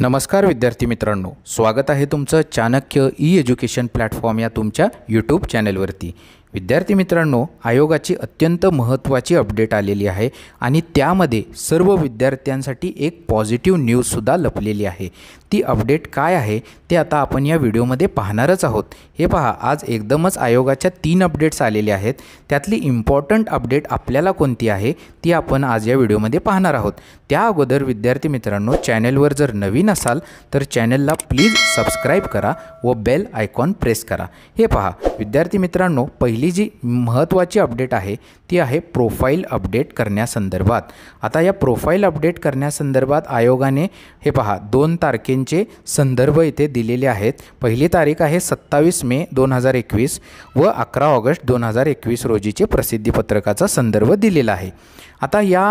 नमस्कार विद्यार्थी मित्रांनो स्वागत आहे तुमचं चाणक्य ई एज्युकेशन प्लॅटफॉर्म या तुमच्या यूट्यूब चॅनेलवरती विद्यार्थी मित्रांनो आयोगाची अत्यंत महत्त्वाची अपडेट आलेली आहे आणि त्यामध्ये सर्व विद्यार्थ्यांसाठी एक पॉझिटिव्ह न्यूजसुद्धा लपलेली आहे ती अपडेट काय आहे ते आता आपण या व्हिडिओमध्ये पाहणारच आहोत हे पहा आज एकदमच आयोगाच्या तीन अपडेट्स आलेल्या आहेत त्यातली इम्पॉर्टंट अपडेट आपल्याला कोणती आहे ती आपण आज या व्हिडिओमध्ये पाहणार आहोत त्या अगोदर विद्यार्थी मित्रांनो चॅनेलवर जर नवीन असाल तर चॅनेलला प्लीज सबस्क्राईब करा व बेल आयकॉन प्रेस करा हे पहा विद्यार्थी मित्रांनो पहिली पहिली जी महत्त्वाची अपडेट आहे ती आहे प्रोफाईल अपडेट करण्यासंदर्भात आता या प्रोफाईल अपडेट करण्यासंदर्भात आयोगाने हे पहा दोन तारखेंचे संदर्भ इथे दिलेले आहेत पहिली तारीख आहे सत्तावीस मे दोन हजार एकवीस व अकरा ऑगस्ट दोन हजार एकवीस रोजीचे प्रसिद्धीपत्रकाचा संदर्भ दिलेला आहे आता या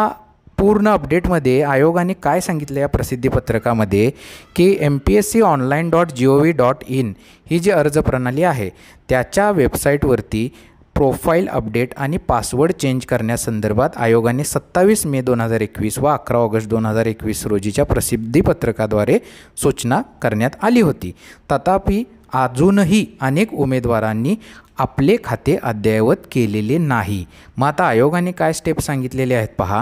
पूर्ण अपडेटमध्ये आयोगाने काय सांगितलं या प्रसिद्धीपत्रकामध्ये की M P S C online dot G O V dot in ही जी अर्ज प्रणाली आहे त्याच्या वेबसाईटवरती प्रोफाईल अपडेट आणि पासवर्ड चेंज करण्यासंदर्भात आयोगाने सत्तावीस मे दोन हजार एकवीस व अकरा ऑगस्ट दोन हजार एकवीस रोजीच्या प्रसिद्धीपत्रकाद्वारे सूचना करण्यात आली होती तथापि अजूनही अनेक उमेदवारांनी आपले खाते अद्ययावत केलेले नाही मग आता आयोगाने काय स्टेप सांगितलेले आहेत पहा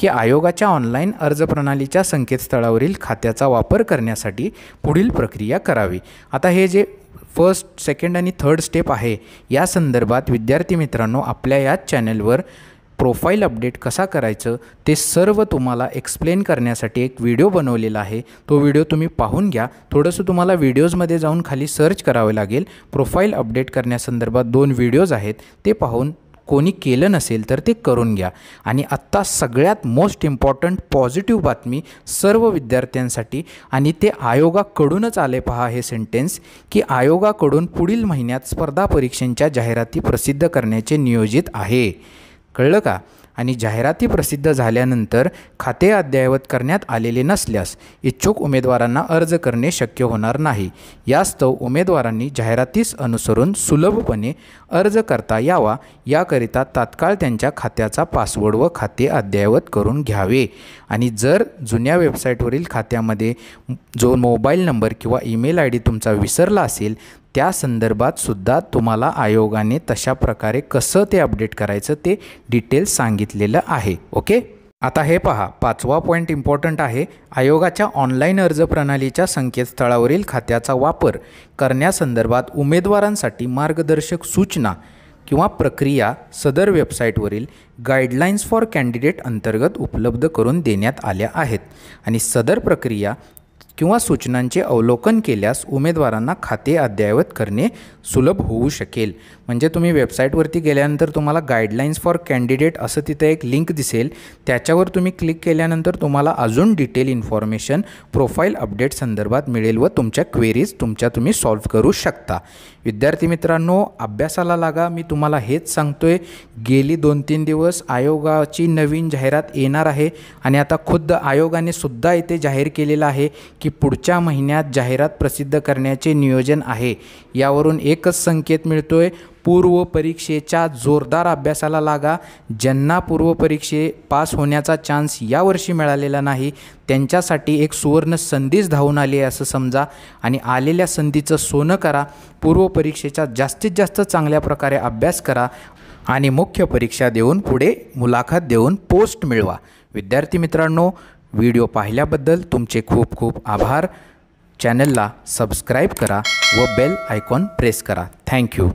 की आयोगाच्या ऑनलाईन अर्ज प्रणालीच्या संकेतस्थळावरील खात्याचा वापर करण्यासाठी पुढील प्रक्रिया करावी आता हे जे फर्स्ट सेकंड आणि थर्ड स्टेप आहे या संदर्भात विद्यार्थी मित्रांनो आपल्या याच चॅनेलवर प्रोफाईल अपडेट कसा करायचं ते सर्व तुम्हाला एक्सप्लेन करण्यासाठी एक व्हिडिओ बनवलेला आहे तो व्हिडिओ तुम्ही पाहून घ्या थोडंसं तुम्हाला व्हिडिओजमध्ये जाऊन खाली सर्च करावे लागेल प्रोफाईल अपडेट करण्यासंदर्भात दोन व्हिडिओज आहेत ते पाहून कोणी केलं नसेल तर ते करून घ्या आणि आत्ता सगळ्यात मोस्ट इम्पॉर्टंट पॉझिटिव्ह बातमी सर्व विद्यार्थ्यांसाठी आणि ते आयोगाकडूनच आले पहा हे सेंटेन्स की आयोगाकडून पुढील महिन्यात स्पर्धा परीक्षांच्या जाहिराती प्रसिद्ध करण्याचे नियोजित आहे कळलं का आणि जाहिराती प्रसिद्ध झाल्यानंतर खाते अद्ययावत करण्यात आलेले नसल्यास इच्छुक उमेदवारांना अर्ज करणे शक्य होणार नाही यास्तव उमेदवारांनी जाहिरातीस अनुसरून सुलभपणे अर्ज करता यावा याकरिता तात्काळ त्यांच्या खात्याचा पासवर्ड व खाते अद्ययावत करून घ्यावे आणि जर जुन्या वेबसाईटवरील खात्यामध्ये जो मोबाईल नंबर किंवा ईमेल आय डी तुमचा विसरला असेल त्या संदर्भात सुद्धा तुम्हाला आयोगाने तशा प्रकारे कसं ते अपडेट करायचं ते डिटेल्स सांगितलेलं आहे ओके आता हे पहा पाचवा पॉईंट इम्पॉर्टंट आहे आयोगाच्या ऑनलाईन अर्ज प्रणालीच्या संकेतस्थळावरील खात्याचा वापर करण्यासंदर्भात उमेदवारांसाठी मार्गदर्शक सूचना किंवा प्रक्रिया सदर वेबसाईटवरील गाईडलाईन्स फॉर कॅन्डिडेट अंतर्गत उपलब्ध करून देण्यात आल्या आहेत आणि सदर प्रक्रिया किंवा सूचनांचे अवलोकन केल्यास उमेदवारांना खाते अद्ययावत करणे सुलभ होऊ शकेल म्हणजे तुम्ही वेबसाईटवरती गेल्यानंतर तुम्हाला गाईडलाईन्स फॉर कॅन्डिडेट असं तिथे एक लिंक दिसेल त्याच्यावर तुम्ही क्लिक केल्यानंतर तुम्हाला अजून डिटेल इन्फॉर्मेशन प्रोफाईल अपडेट संदर्भात मिळेल व तुमच्या क्वेरीज तुमच्या तुम्ही सॉल्व्ह करू शकता विद्यार्थी मित्रांनो अभ्यासाला लागा मी तुम्हाला हेच सांगतोय गेली दोन तीन दिवस आयोगाची नवीन जाहिरात येणार आहे आणि आता खुद्द आयोगाने सुद्धा इथे जाहीर केलेलं आहे की की पुढच्या महिन्यात जाहिरात प्रसिद्ध करण्याचे नियोजन आहे यावरून एकच संकेत मिळतोय पूर्वपरीक्षेच्या जोरदार अभ्यासाला लागा ज्यांना पूर्वपरीक्षे पास होण्याचा चान्स यावर्षी मिळालेला नाही त्यांच्यासाठी एक सुवर्ण संधीच धावून आली आहे असं समजा आणि आलेल्या संधीचं सोनं करा पूर्वपरीक्षेचा जास्तीत जास्त चांगल्या प्रकारे अभ्यास करा आणि मुख्य परीक्षा देऊन पुढे मुलाखत देऊन पोस्ट मिळवा विद्यार्थी मित्रांनो व्हिडिओ पाहिल्याबद्दल तुमचे खूप खूप आभार चॅनलला सबस्क्राईब करा व बेल आयकॉन प्रेस करा थँक्यू